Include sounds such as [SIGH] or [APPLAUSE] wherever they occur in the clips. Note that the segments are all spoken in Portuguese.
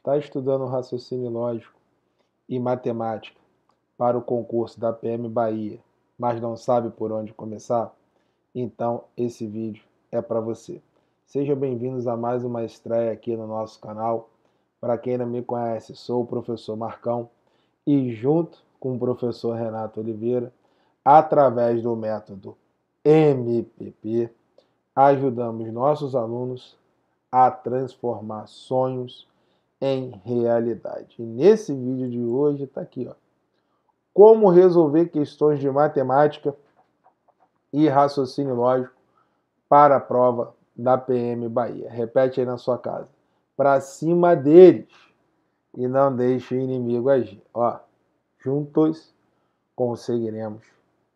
está estudando raciocínio lógico e matemática para o concurso da PM Bahia, mas não sabe por onde começar? Então esse vídeo é para você. Sejam bem-vindos a mais uma estreia aqui no nosso canal. Para quem não me conhece, sou o professor Marcão e junto com o professor Renato Oliveira, através do método MPP, ajudamos nossos alunos a transformar sonhos em realidade. E nesse vídeo de hoje está aqui, ó, como resolver questões de matemática e raciocínio lógico para a prova da PM Bahia. Repete aí na sua casa. Para cima deles e não deixe o inimigo agir. Ó, juntos conseguiremos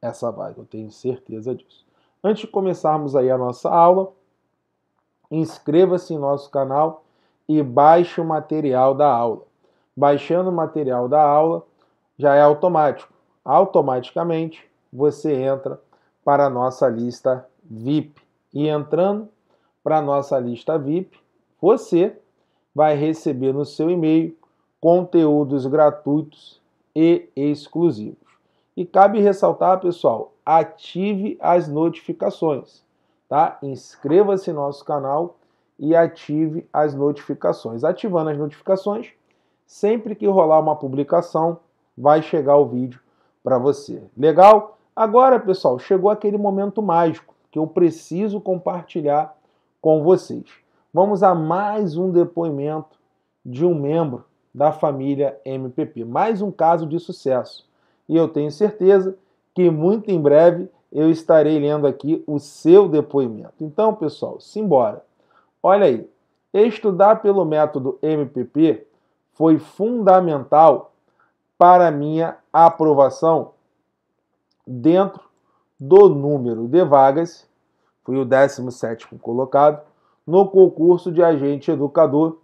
essa vaga, eu tenho certeza disso. Antes de começarmos aí a nossa aula, inscreva-se em nosso canal e baixe o material da aula. Baixando o material da aula já é automático. Automaticamente você entra para a nossa lista VIP. E entrando para a nossa lista VIP, você vai receber no seu e-mail conteúdos gratuitos e exclusivos. E cabe ressaltar, pessoal, ative as notificações, tá? Inscreva-se no nosso canal e ative as notificações. Ativando as notificações, sempre que rolar uma publicação, vai chegar o vídeo para você. Legal? Agora, pessoal, chegou aquele momento mágico que eu preciso compartilhar com vocês. Vamos a mais um depoimento de um membro da família MPP. Mais um caso de sucesso. E eu tenho certeza que muito em breve eu estarei lendo aqui o seu depoimento. Então, pessoal, simbora! Olha aí, estudar pelo método MPP foi fundamental para minha aprovação dentro do número de vagas, fui o 17 colocado, no concurso de agente educador,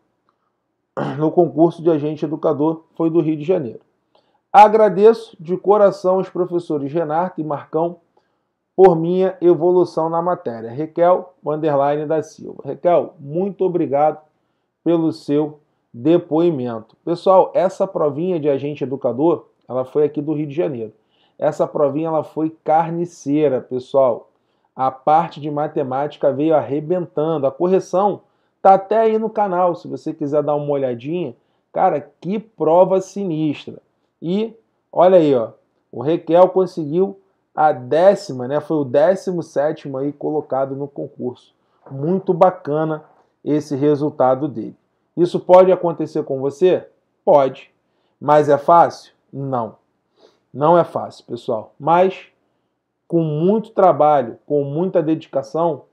[CLEARS THROAT] no concurso de agente educador foi do Rio de Janeiro. Agradeço de coração os professores Renato e Marcão por minha evolução na matéria. Raquel Vanderline da Silva. Raquel, muito obrigado pelo seu depoimento. Pessoal, essa provinha de agente educador, ela foi aqui do Rio de Janeiro. Essa provinha ela foi carniceira, pessoal. A parte de matemática veio arrebentando. A correção tá até aí no canal, se você quiser dar uma olhadinha. Cara, que prova sinistra. E olha aí, ó. O Requel conseguiu a décima, né? Foi o décimo sétimo aí colocado no concurso. Muito bacana esse resultado dele. Isso pode acontecer com você? Pode. Mas é fácil? Não. Não é fácil, pessoal. Mas com muito trabalho, com muita dedicação,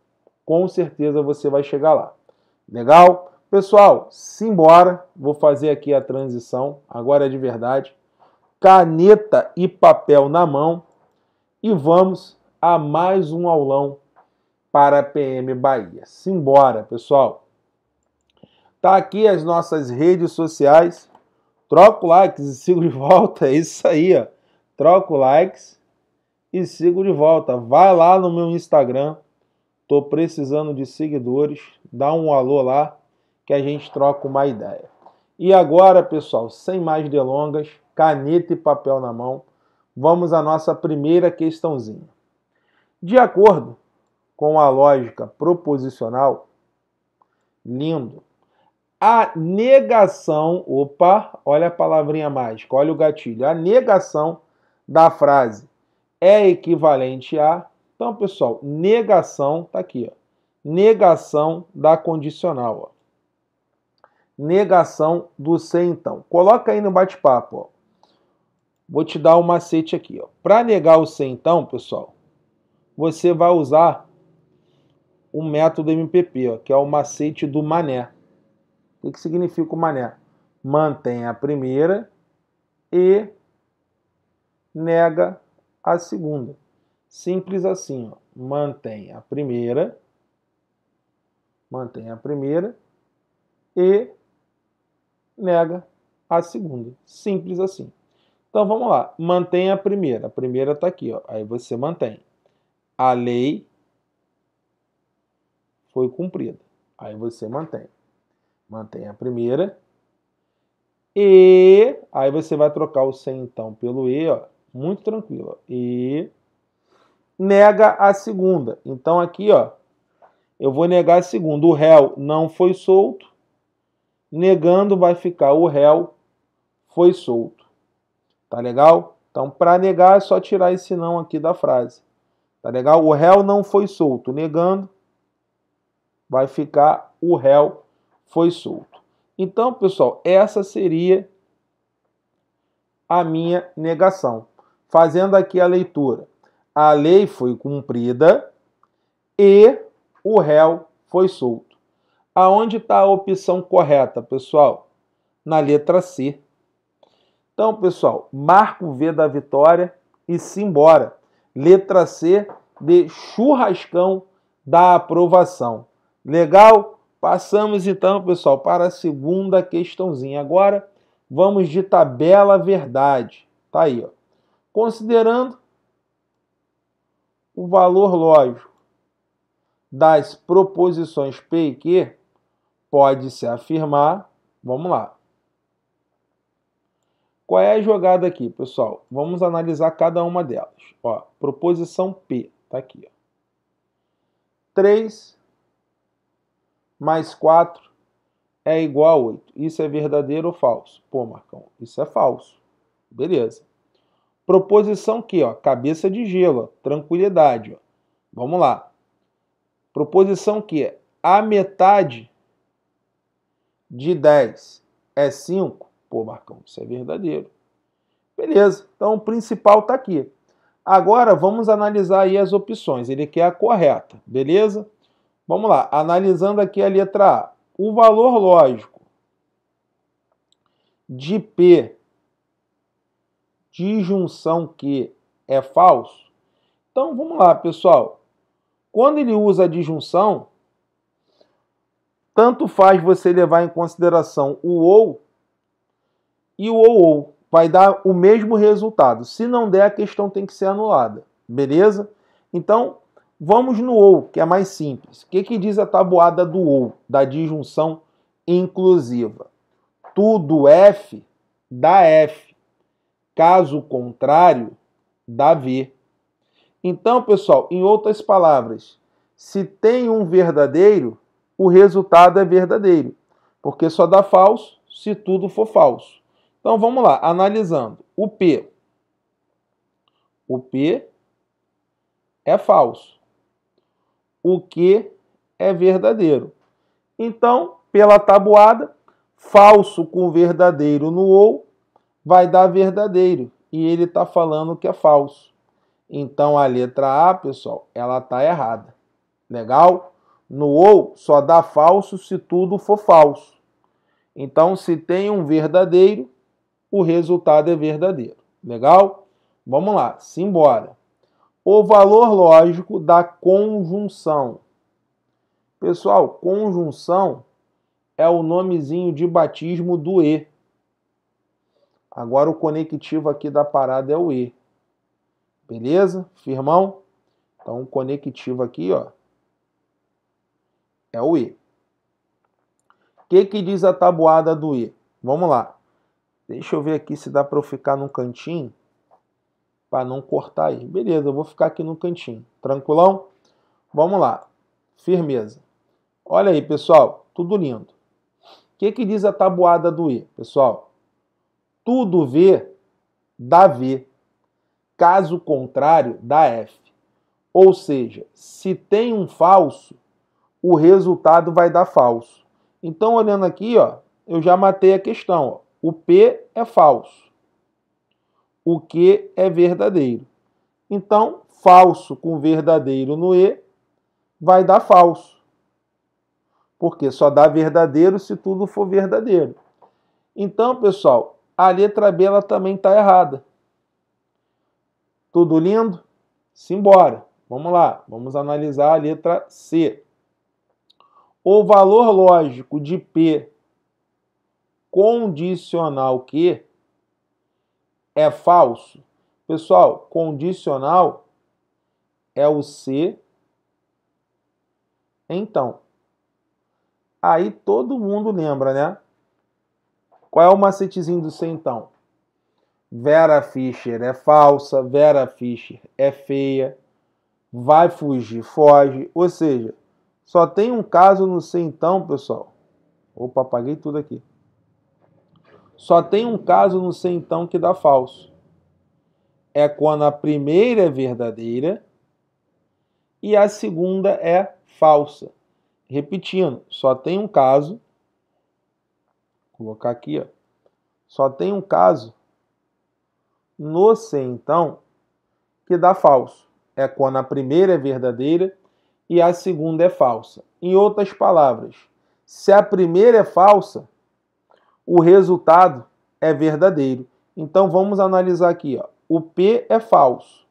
com certeza você vai chegar lá. Legal? Pessoal, simbora. Vou fazer aqui a transição, agora é de verdade. Caneta e papel na mão e vamos a mais um aulão para a PM Bahia. Simbora, pessoal. Tá aqui as nossas redes sociais. Troca o likes e sigo de volta. É isso aí, ó. Troca o likes e sigo de volta. Vai lá no meu Instagram. Tô precisando de seguidores. Dá um alô lá que a gente troca uma ideia. E agora, pessoal, sem mais delongas, caneta e papel na mão Vamos à nossa primeira questãozinha. De acordo com a lógica proposicional, lindo, a negação, opa, olha a palavrinha mágica, olha o gatilho, a negação da frase é equivalente a. Então, pessoal, negação tá aqui, ó. Negação da condicional, ó. Negação do ser então. Coloca aí no bate-papo, ó. Vou te dar um macete aqui. Para negar o C, então, pessoal, você vai usar o método MPP, ó, que é o macete do mané. O que significa o mané? Mantém a primeira e nega a segunda. Simples assim, ó. mantém a primeira, mantém a primeira e nega a segunda. Simples assim. Então vamos lá, mantém a primeira. A primeira está aqui, ó. aí você mantém. A lei foi cumprida. Aí você mantém. Mantém a primeira. E aí você vai trocar o sem então pelo e, ó. Muito tranquilo. Ó. E nega a segunda. Então aqui, ó, eu vou negar a segunda. O réu não foi solto. Negando vai ficar o réu foi solto. Tá legal? Então, para negar, é só tirar esse não aqui da frase. Tá legal? O réu não foi solto. Negando, vai ficar o réu foi solto. Então, pessoal, essa seria a minha negação. Fazendo aqui a leitura. A lei foi cumprida e o réu foi solto. Aonde está a opção correta, pessoal? Na letra C. Então, pessoal, marca o V da vitória e simbora. Letra C de churrascão da aprovação. Legal? Passamos então, pessoal, para a segunda questãozinha. Agora vamos de tabela verdade. Tá aí, ó. Considerando o valor lógico das proposições P e Q, pode-se afirmar, vamos lá, qual é a jogada aqui, pessoal? Vamos analisar cada uma delas. Ó, proposição P, tá aqui. Ó. 3 mais 4 é igual a 8. Isso é verdadeiro ou falso? Pô, Marcão, isso é falso. Beleza. Proposição Q, ó, cabeça de gelo, ó, tranquilidade. Ó. Vamos lá. Proposição Q, a metade de 10 é 5 Pô, Marcão, isso é verdadeiro. Beleza, então o principal está aqui. Agora vamos analisar aí as opções, ele quer a correta, beleza? Vamos lá, analisando aqui a letra A. O valor lógico de P disjunção que é falso. Então vamos lá, pessoal. Quando ele usa a disjunção, tanto faz você levar em consideração o ou e o ou ou. Vai dar o mesmo resultado. Se não der, a questão tem que ser anulada. Beleza? Então, vamos no ou, que é mais simples. O que, que diz a tabuada do ou, da disjunção inclusiva? Tudo F dá F. Caso contrário, dá V. Então, pessoal, em outras palavras, se tem um verdadeiro, o resultado é verdadeiro, porque só dá falso se tudo for falso. Então vamos lá, analisando. O P. O P é falso. O Q é verdadeiro. Então, pela tabuada, falso com verdadeiro no ou vai dar verdadeiro. E ele está falando que é falso. Então a letra A, pessoal, ela está errada. Legal? No ou só dá falso se tudo for falso. Então, se tem um verdadeiro, o resultado é verdadeiro. Legal? Vamos lá, simbora. O valor lógico da conjunção. Pessoal, conjunção é o nomezinho de batismo do E. Agora o conectivo aqui da parada é o E. Beleza? Firmão? Então o conectivo aqui, ó, é o E. O que, que diz a tabuada do E? Vamos lá. Deixa eu ver aqui se dá para eu ficar num cantinho para não cortar aí. Beleza, eu vou ficar aqui no cantinho. Tranquilão? Vamos lá. Firmeza. Olha aí, pessoal, tudo lindo. O que, que diz a tabuada do E, pessoal? Tudo V dá V. Caso contrário, dá F. Ou seja, se tem um falso, o resultado vai dar falso. Então, olhando aqui, ó, eu já matei a questão. Ó. O P é falso. O Q é verdadeiro. Então, falso com verdadeiro no E vai dar falso. Porque só dá verdadeiro se tudo for verdadeiro. Então, pessoal, a letra B ela também está errada. Tudo lindo? Simbora. Vamos lá, vamos analisar a letra C. O valor lógico de P condicional que é falso. Pessoal, condicional é o se. Então, aí todo mundo lembra, né? Qual é o macetezinho do se então? Vera Fischer é falsa, Vera Fischer é feia, vai fugir, foge. Ou seja, só tem um caso no se então, pessoal. Opa, apaguei tudo aqui. Só tem um caso no sei então que dá falso. É quando a primeira é verdadeira e a segunda é falsa. Repetindo, só tem um caso. Vou colocar aqui, ó. Só tem um caso no sei então que dá falso. É quando a primeira é verdadeira e a segunda é falsa. Em outras palavras, se a primeira é falsa, o resultado é verdadeiro. Então vamos analisar aqui. Ó. O P é falso.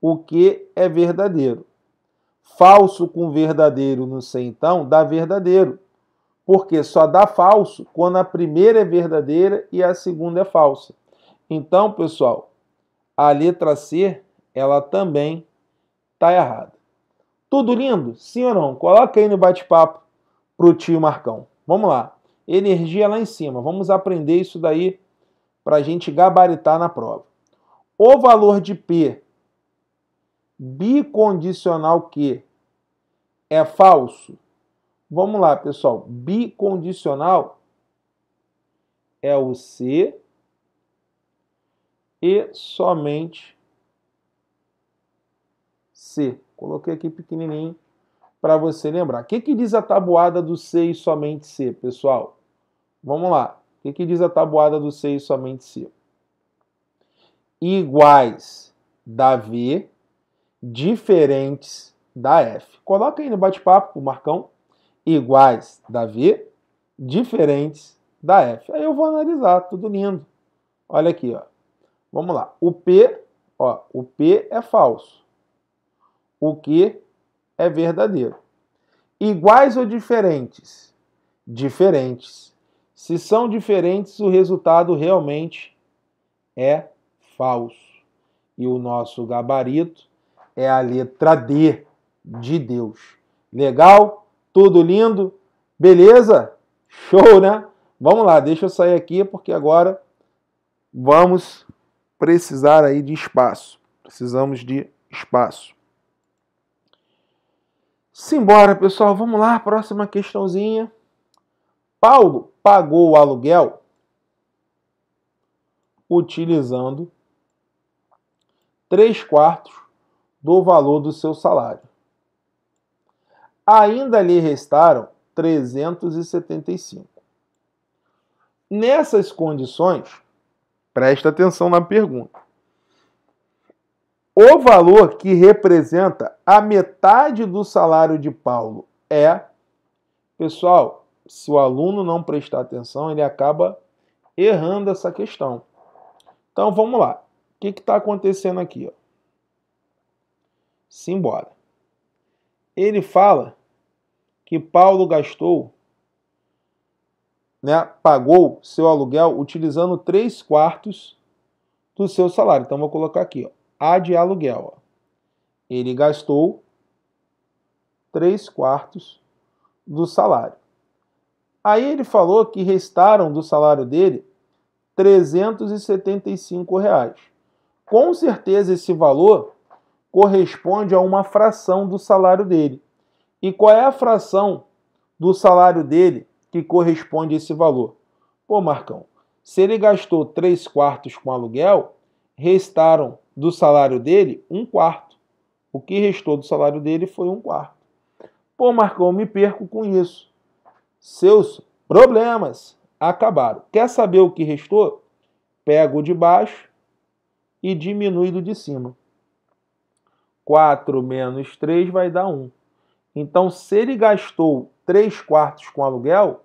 O Q é verdadeiro. Falso com verdadeiro no C, então, dá verdadeiro. Porque só dá falso quando a primeira é verdadeira e a segunda é falsa. Então, pessoal, a letra C, ela também está errada. Tudo lindo? Sim ou não? Coloca aí no bate-papo pro tio Marcão. Vamos lá energia lá em cima. Vamos aprender isso daí para a gente gabaritar na prova. O valor de P bicondicional Q é falso. Vamos lá, pessoal. Bicondicional é o C e somente C. Coloquei aqui pequenininho para você lembrar. O que, que diz a tabuada do C e somente C, pessoal? Vamos lá. O que, que diz a tabuada do seis somente se? Iguais da V, diferentes da F. Coloca aí no bate-papo, o Marcão. Iguais da V, diferentes da F. Aí eu vou analisar, tudo lindo. Olha aqui, ó. Vamos lá. O P, ó, o P é falso. O Q é verdadeiro. Iguais ou diferentes? Diferentes. Se são diferentes, o resultado realmente é falso. E o nosso gabarito é a letra D de Deus. Legal? Tudo lindo? Beleza? Show, né? Vamos lá, deixa eu sair aqui porque agora vamos precisar aí de espaço. Precisamos de espaço. Simbora, pessoal. Vamos lá, próxima questãozinha. Paulo pagou o aluguel utilizando 3 quartos do valor do seu salário. Ainda lhe restaram 375. Nessas condições, presta atenção na pergunta. O valor que representa a metade do salário de Paulo é, pessoal, se o aluno não prestar atenção, ele acaba errando essa questão. Então vamos lá. O que está acontecendo aqui? Ó? Simbora. Ele fala que Paulo gastou, né, pagou seu aluguel utilizando 3 quartos do seu salário. Então vou colocar aqui, ó, A de aluguel. Ó. Ele gastou 3 quartos do salário. Aí ele falou que restaram do salário dele 375 reais. Com certeza esse valor corresponde a uma fração do salário dele. E qual é a fração do salário dele que corresponde a esse valor? Pô, Marcão, se ele gastou 3 quartos com aluguel, restaram do salário dele um quarto. O que restou do salário dele foi um quarto. Pô, Marcão, me perco com isso seus problemas acabaram. Quer saber o que restou? Pega o de baixo e diminui do de cima. 4 menos 3 vai dar 1. Então, se ele gastou 3 quartos com aluguel,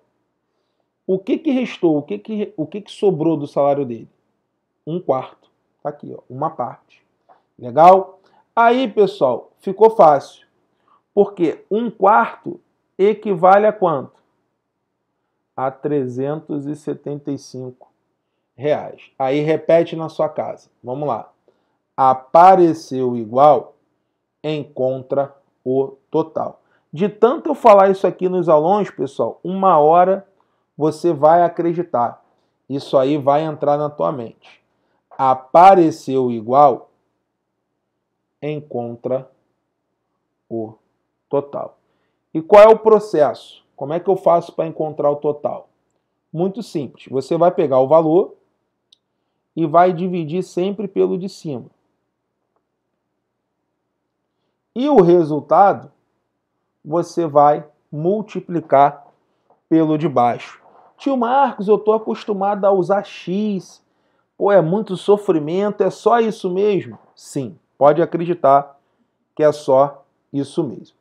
o que, que restou? O, que, que, o que, que sobrou do salário dele? Um quarto. Está aqui, ó, uma parte. Legal? Aí, pessoal, ficou fácil. Porque um quarto equivale a quanto? a 375 reais. Aí repete na sua casa. Vamos lá. Apareceu igual, encontra o total. De tanto eu falar isso aqui nos aulões, pessoal, uma hora você vai acreditar. Isso aí vai entrar na tua mente. Apareceu igual, encontra o total. E qual é o processo? Como é que eu faço para encontrar o total? Muito simples. Você vai pegar o valor e vai dividir sempre pelo de cima. E o resultado você vai multiplicar pelo de baixo. Tio Marcos, eu estou acostumado a usar X. Pô, é muito sofrimento, é só isso mesmo? Sim, pode acreditar que é só isso mesmo.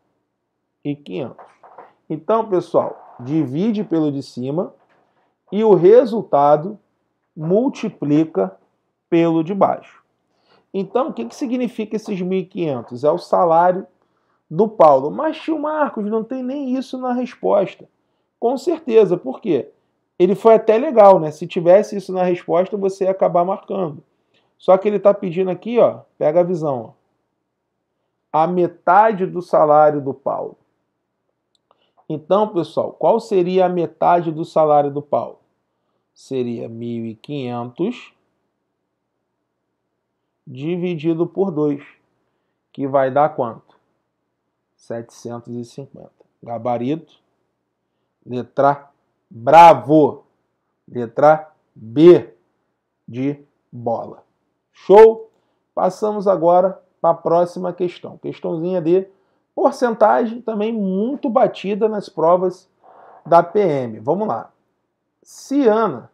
e 500. Então, pessoal, divide pelo de cima e o resultado multiplica pelo de baixo. Então, o que, que significa esses 1.500? É o salário do Paulo. Mas, tio Marcos, não tem nem isso na resposta. Com certeza, por quê? Ele foi até legal, né? Se tivesse isso na resposta, você ia acabar marcando. Só que ele está pedindo aqui, ó, pega a visão, ó, a metade do salário do Paulo. Então, pessoal, qual seria a metade do salário do Paulo? Seria 1.500 dividido por 2, que vai dar quanto? 750. Gabarito. Letra Bravo. Letra B de bola. Show? Passamos agora para a próxima questão. Questãozinha de Porcentagem também muito batida nas provas da PM. Vamos lá. Ciana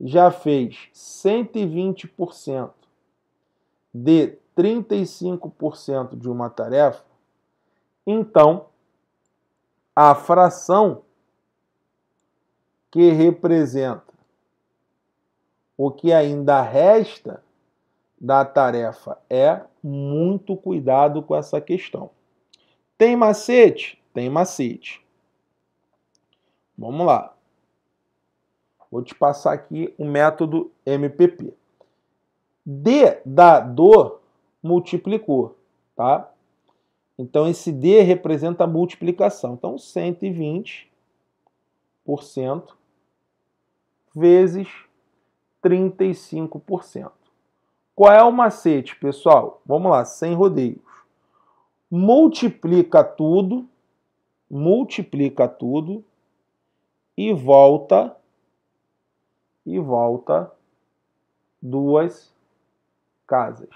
já fez 120% de 35% de uma tarefa, então a fração que representa o que ainda resta da tarefa é muito cuidado com essa questão. Tem macete? Tem macete. Vamos lá. Vou te passar aqui o método MPP. D da dor multiplicou, tá? Então esse D representa a multiplicação. Então 120% vezes 35%. Qual é o macete, pessoal? Vamos lá, sem rodeio multiplica tudo, multiplica tudo e volta e volta duas casas.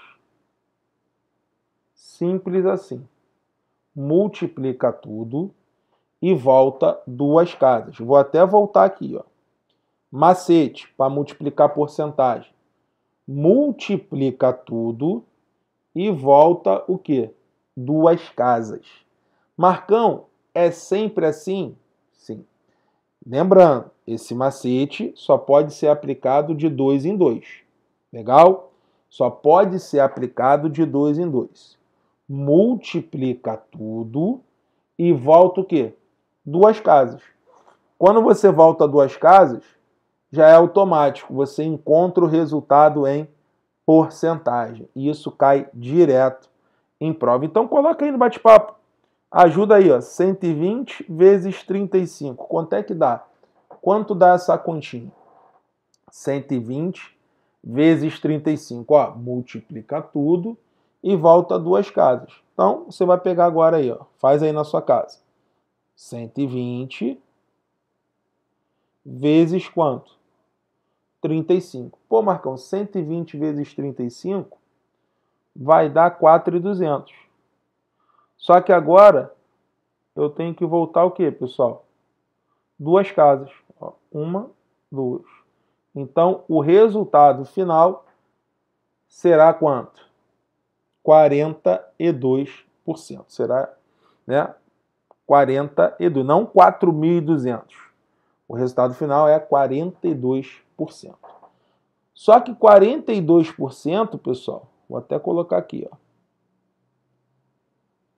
Simples assim. Multiplica tudo e volta duas casas. Vou até voltar aqui, ó. Macete para multiplicar porcentagem. Multiplica tudo e volta o quê? duas casas. Marcão, é sempre assim? Sim. Lembrando, esse macete só pode ser aplicado de dois em dois. Legal? Só pode ser aplicado de dois em dois. Multiplica tudo e volta o quê? Duas casas. Quando você volta duas casas, já é automático. Você encontra o resultado em porcentagem. E isso cai direto em prova. Então coloca aí no bate-papo. Ajuda aí, ó, 120 vezes 35. Quanto é que dá? Quanto dá essa continha? 120 vezes 35, ó, multiplica tudo e volta duas casas. Então, você vai pegar agora aí, ó, faz aí na sua casa. 120 vezes quanto? 35. Pô, Marcão, 120 vezes 35 vai dar 4,200. Só que agora eu tenho que voltar o que, pessoal? Duas casas. uma, duas. Então, o resultado final será quanto? 42%. Será, né? 42, não 4.200. O resultado final é 42%. Só que 42%, pessoal, Vou até colocar aqui, ó.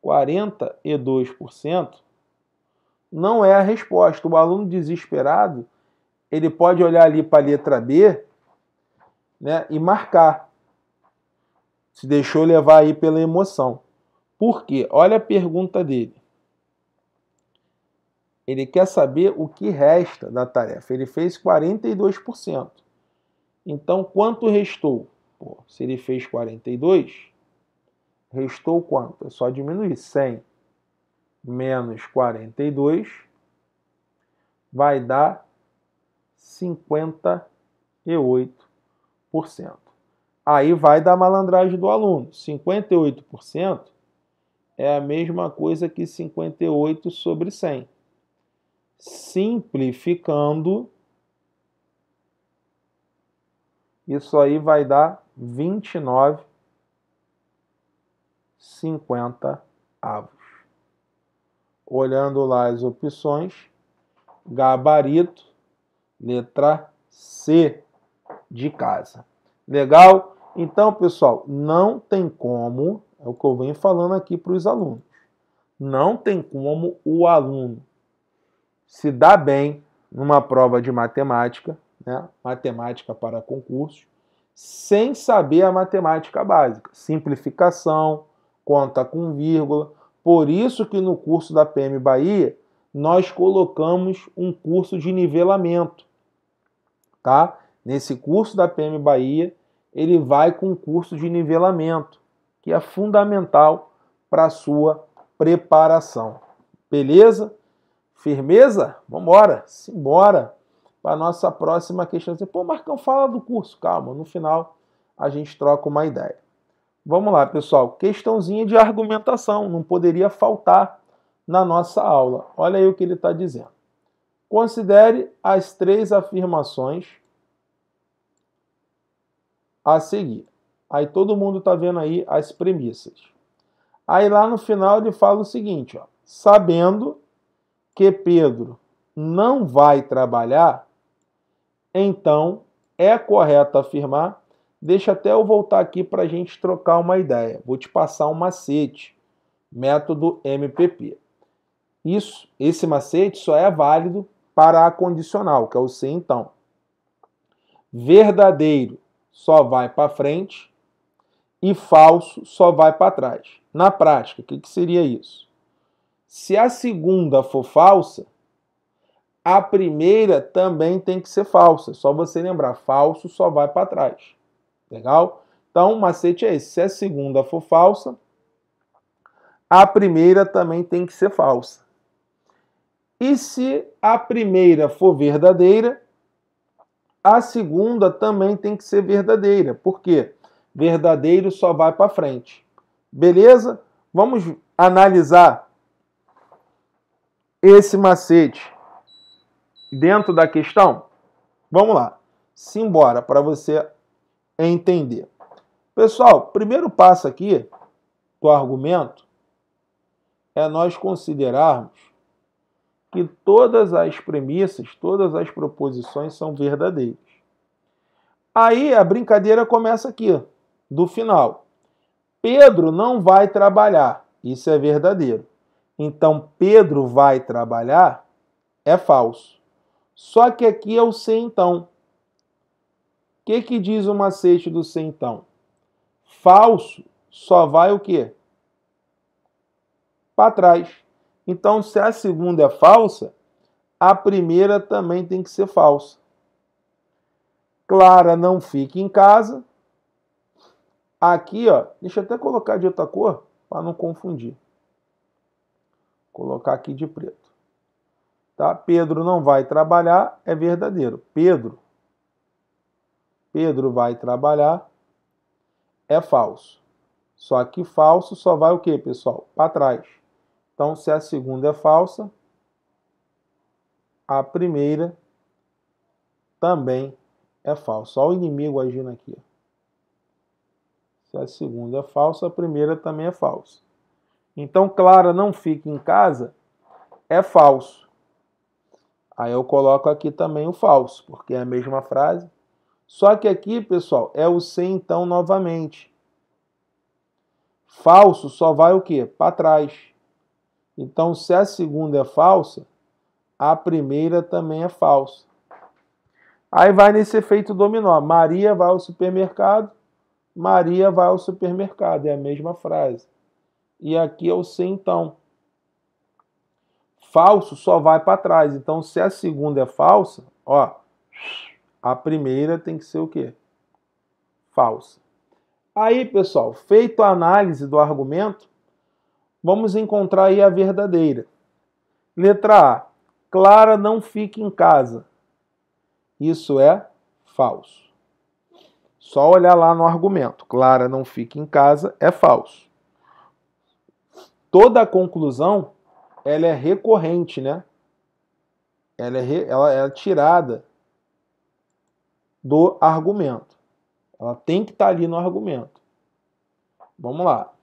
42% não é a resposta. O aluno desesperado, ele pode olhar ali para a letra B, né, e marcar. Se deixou levar aí pela emoção. Por quê? Olha a pergunta dele. Ele quer saber o que resta da tarefa. Ele fez 42%. Então, quanto restou? Pô, se ele fez 42, restou quanto? É só diminuir 100 menos 42 vai dar 58%. Aí vai dar malandragem do aluno. 58% é a mesma coisa que 58 sobre 100. Simplificando, Isso aí vai dar 29,50 avos. Olhando lá as opções, gabarito, letra C de casa. Legal? Então, pessoal, não tem como, é o que eu venho falando aqui para os alunos, não tem como o aluno se dar bem numa prova de matemática né, matemática para concursos, sem saber a matemática básica, simplificação, conta com vírgula. Por isso que no curso da PM Bahia nós colocamos um curso de nivelamento, tá? Nesse curso da PM Bahia, ele vai com um curso de nivelamento, que é fundamental para a sua preparação. Beleza? Firmeza? Vambora! Simbora! para a nossa próxima questão. Assim, Pô, Marcão, fala do curso. Calma, no final a gente troca uma ideia. Vamos lá, pessoal. Questãozinha de argumentação. Não poderia faltar na nossa aula. Olha aí o que ele está dizendo. Considere as três afirmações a seguir. Aí todo mundo está vendo aí as premissas. Aí lá no final ele fala o seguinte: ó, sabendo que Pedro não vai trabalhar, então, é correto afirmar. Deixa até eu voltar aqui para a gente trocar uma ideia. Vou te passar um macete, método MPP. Isso, esse macete só é válido para a condicional, que é o se então. Verdadeiro só vai para frente e falso só vai para trás. Na prática, o que, que seria isso? Se a segunda for falsa, a primeira também tem que ser falsa. Só você lembrar, falso só vai para trás. Legal? Então, o macete é esse. Se a segunda for falsa, a primeira também tem que ser falsa. E se a primeira for verdadeira, a segunda também tem que ser verdadeira. Por quê? Verdadeiro só vai para frente. Beleza? Vamos analisar esse macete dentro da questão? Vamos lá. Simbora para você entender. Pessoal, primeiro passo aqui do argumento é nós considerarmos que todas as premissas, todas as proposições são verdadeiras. Aí a brincadeira começa aqui, do final. Pedro não vai trabalhar. Isso é verdadeiro. Então, Pedro vai trabalhar é falso. Só que aqui é o se então. O que, que diz o macete do se então? Falso só vai o quê? Para trás. Então, se a segunda é falsa, a primeira também tem que ser falsa. Clara não fica em casa. Aqui, ó, deixa eu até colocar de outra cor para não confundir. Vou colocar aqui de preto. Tá? Pedro não vai trabalhar, é verdadeiro. Pedro. Pedro vai trabalhar, é falso. Só que falso só vai o quê, pessoal? Para trás. Então, se a segunda é falsa, a primeira também é falsa. Olha o inimigo agindo aqui. Se a segunda é falsa, a primeira também é falsa. Então, Clara não fica em casa é falso. Aí eu coloco aqui também o falso, porque é a mesma frase. Só que aqui, pessoal, é o se então novamente. Falso só vai o quê? Para trás. Então, se a segunda é falsa, a primeira também é falsa. Aí vai nesse efeito dominó. Maria vai ao supermercado, Maria vai ao supermercado. É a mesma frase. E aqui é o se então falso só vai para trás. Então, se a segunda é falsa, ó, a primeira tem que ser o quê? Falsa. Aí, pessoal, feito a análise do argumento, vamos encontrar aí a verdadeira. Letra A. Clara não fica em casa. Isso é falso. Só olhar lá no argumento. Clara não fica em casa é falso. Toda a conclusão ela é recorrente, né? Ela é, re... ela é tirada do argumento. Ela tem que estar tá ali no argumento. Vamos lá.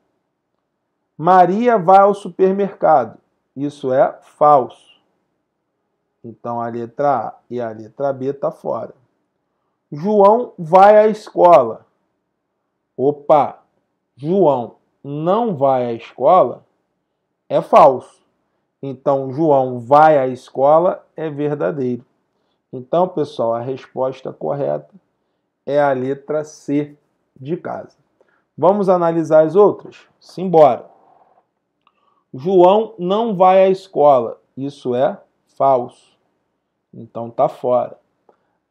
Maria vai ao supermercado. Isso é falso. Então a letra A e a letra B está fora. João vai à escola. Opa, João não vai à escola é falso então João vai à escola é verdadeiro. Então, pessoal, a resposta correta é a letra C de casa. Vamos analisar as outras? Simbora. João não vai à escola. Isso é falso. Então tá fora.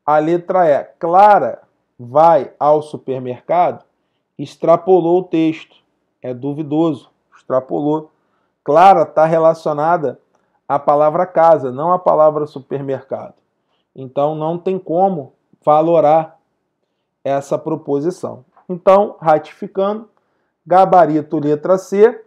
A letra é Clara vai ao supermercado. Extrapolou o texto. É duvidoso. Extrapolou clara está relacionada à palavra casa, não à palavra supermercado. Então não tem como valorar essa proposição. Então, ratificando, gabarito letra C,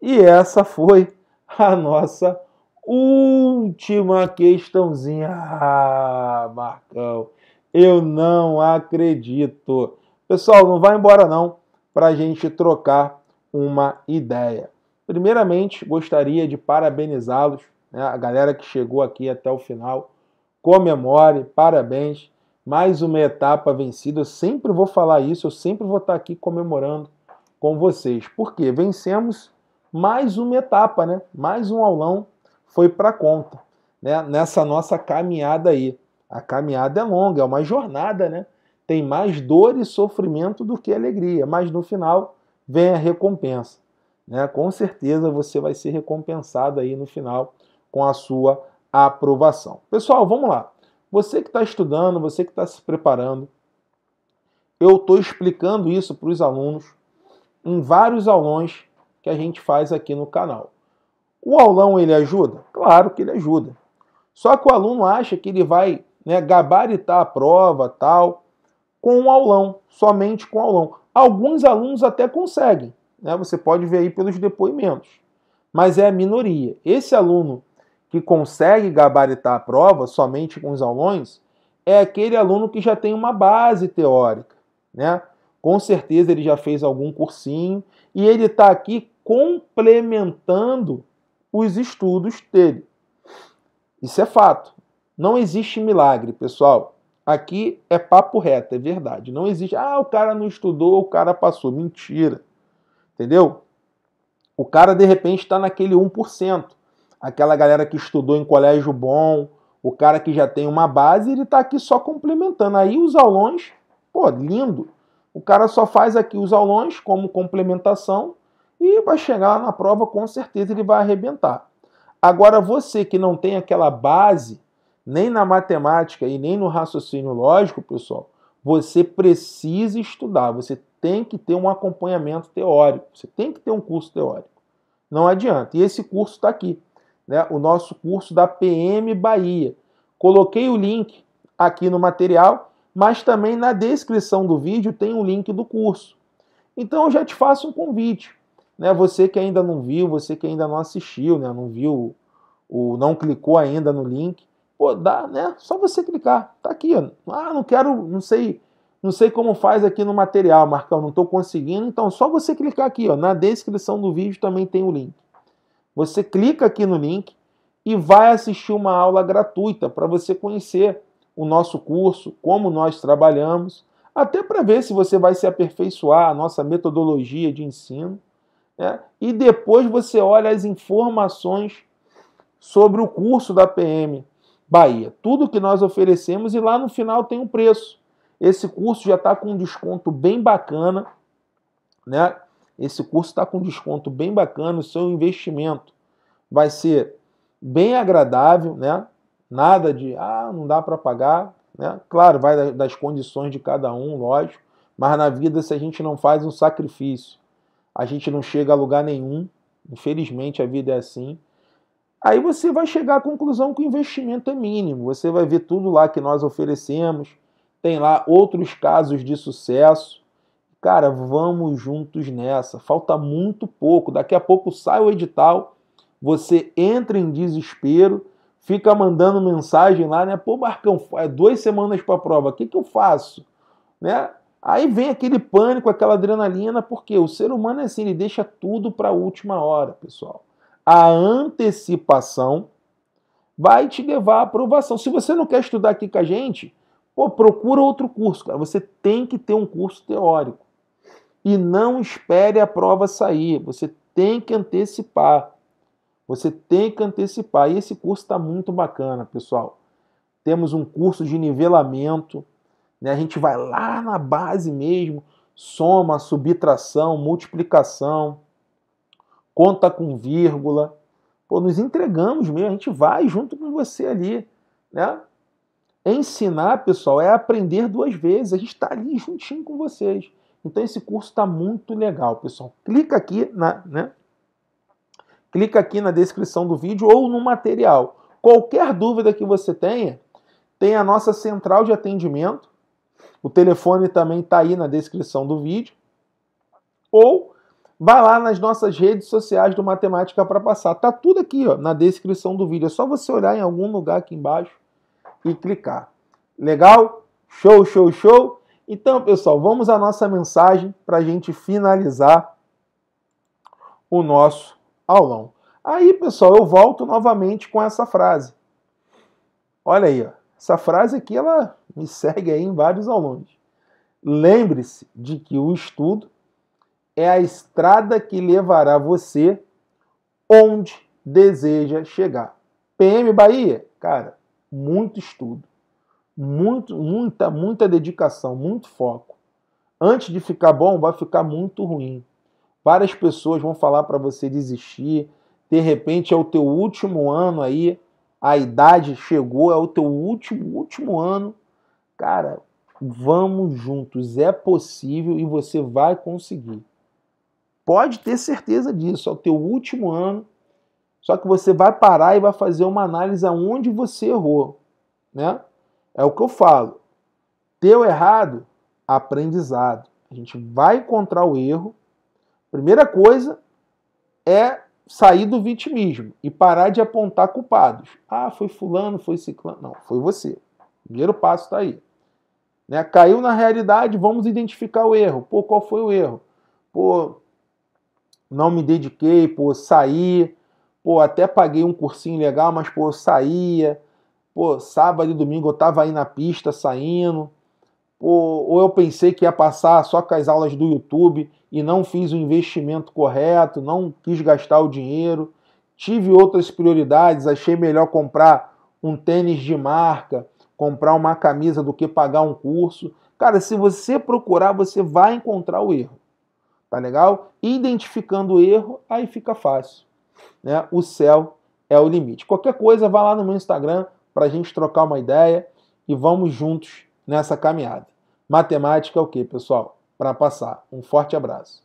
e essa foi a nossa última questãozinha. Ah, Marcão, eu não acredito. Pessoal, não vai embora não para a gente trocar uma ideia. Primeiramente, gostaria de parabenizá-los, né? a galera que chegou aqui até o final. Comemore, parabéns. Mais uma etapa vencida. Eu sempre vou falar isso, eu sempre vou estar aqui comemorando com vocês. Porque vencemos mais uma etapa, né? Mais um aulão foi para conta, né? Nessa nossa caminhada aí. A caminhada é longa, é uma jornada, né? Tem mais dor e sofrimento do que alegria, mas no final vem a recompensa né, com certeza você vai ser recompensado aí no final com a sua aprovação. Pessoal, vamos lá. Você que está estudando, você que está se preparando, eu estou explicando isso para os alunos em vários aulões que a gente faz aqui no canal. O aulão ele ajuda? Claro que ele ajuda. Só que o aluno acha que ele vai né, gabaritar a prova tal com o um aulão, somente com o um aulão. Alguns alunos até conseguem, né, você pode ver aí pelos depoimentos, mas é a minoria. Esse aluno que consegue gabaritar a prova somente com os aulões é aquele aluno que já tem uma base teórica, né? Com certeza ele já fez algum cursinho e ele está aqui complementando os estudos dele. Isso é fato. Não existe milagre, pessoal. Aqui é papo reto, é verdade. Não existe, ah, o cara não estudou, o cara passou. Mentira entendeu? O cara de repente está naquele 1%. Aquela galera que estudou em colégio bom, o cara que já tem uma base, ele está aqui só complementando. Aí os aulões, pô, lindo. O cara só faz aqui os aulões como complementação e vai chegar lá na prova, com certeza ele vai arrebentar. Agora, você que não tem aquela base, nem na matemática e nem no raciocínio lógico, pessoal, você precisa estudar, você tem que ter um acompanhamento teórico, você tem que ter um curso teórico. Não adianta. E esse curso está aqui, né? o nosso curso da PM Bahia. Coloquei o link aqui no material, mas também na descrição do vídeo tem o link do curso. Então eu já te faço um convite. Né? Você que ainda não viu, você que ainda não assistiu, né? não viu, o, não clicou ainda no link, pô, dá, né? Só você clicar. Tá aqui, ó. Ah, não quero, não sei não sei como faz aqui no material, Marcão, não estou conseguindo. Então, só você clicar aqui, ó, na descrição do vídeo também tem o link. Você clica aqui no link e vai assistir uma aula gratuita para você conhecer o nosso curso, como nós trabalhamos, até para ver se você vai se aperfeiçoar a nossa metodologia de ensino. Né? E depois você olha as informações sobre o curso da PM Bahia, tudo que nós oferecemos e lá no final tem o um preço. Esse curso já está com um desconto bem bacana, né? Esse curso está com um desconto bem bacana, o seu investimento vai ser bem agradável, né? Nada de, ah, não dá para pagar, né? Claro, vai das condições de cada um, lógico, mas na vida se a gente não faz um sacrifício, a gente não chega a lugar nenhum, infelizmente a vida é assim. Aí você vai chegar à conclusão que o investimento é mínimo, você vai ver tudo lá que nós oferecemos, tem lá outros casos de sucesso. Cara, vamos juntos nessa. Falta muito pouco. Daqui a pouco sai o edital, você entra em desespero, fica mandando mensagem lá, né? Pô, Marcão, é duas semanas para a prova, o que, que eu faço? Né? Aí vem aquele pânico, aquela adrenalina, porque o ser humano é assim, ele deixa tudo para a última hora, pessoal. A antecipação vai te levar à aprovação. Se você não quer estudar aqui com a gente, Pô, procura outro curso, cara. Você tem que ter um curso teórico. E não espere a prova sair. Você tem que antecipar. Você tem que antecipar. E esse curso está muito bacana, pessoal. Temos um curso de nivelamento. Né? A gente vai lá na base mesmo. Soma, subtração, multiplicação. Conta com vírgula. Pô, nos entregamos mesmo. A gente vai junto com você ali. Né? Ensinar, pessoal, é aprender duas vezes. A gente está ali juntinho com vocês. Então esse curso está muito legal, pessoal. Clica aqui na, né? Clica aqui na descrição do vídeo ou no material. Qualquer dúvida que você tenha, tem a nossa central de atendimento. O telefone também está aí na descrição do vídeo. Ou vá lá nas nossas redes sociais do Matemática para Passar. Tá tudo aqui ó, na descrição do vídeo. É só você olhar em algum lugar aqui embaixo e clicar. Legal? Show, show, show! Então, pessoal, vamos à nossa mensagem para a gente finalizar o nosso aulão. Aí, pessoal, eu volto novamente com essa frase. Olha aí, ó. essa frase aqui ela me segue aí em vários aulões. Lembre-se de que o estudo é a estrada que levará você onde deseja chegar. PM Bahia, cara, muito estudo, muito, muita, muita dedicação, muito foco. Antes de ficar bom, vai ficar muito ruim. Várias pessoas vão falar para você desistir. De repente é o teu último ano aí, a idade chegou, é o teu último último ano. Cara, vamos juntos, é possível e você vai conseguir. Pode ter certeza disso, é o teu último ano só que você vai parar e vai fazer uma análise aonde você errou, né? É o que eu falo. Deu errado, aprendizado. A gente vai encontrar o erro. Primeira coisa é sair do vitimismo e parar de apontar culpados. Ah, foi fulano, foi ciclano. Não, foi você. primeiro passo está aí. Né? Caiu na realidade, vamos identificar o erro. Pô, qual foi o erro? Pô, não me dediquei, pô, saí, pô, até paguei um cursinho legal, mas pô, saía, pô, sábado e domingo eu tava aí na pista saindo, pô, ou eu pensei que ia passar só com as aulas do YouTube e não fiz o investimento correto, não quis gastar o dinheiro, tive outras prioridades, achei melhor comprar um tênis de marca, comprar uma camisa do que pagar um curso. Cara, se você procurar, você vai encontrar o erro. Tá legal? Identificando o erro, aí fica fácil né? O céu é o limite. Qualquer coisa, vá lá no meu Instagram para a gente trocar uma ideia e vamos juntos nessa caminhada. Matemática é o que, pessoal? Para passar. Um forte abraço.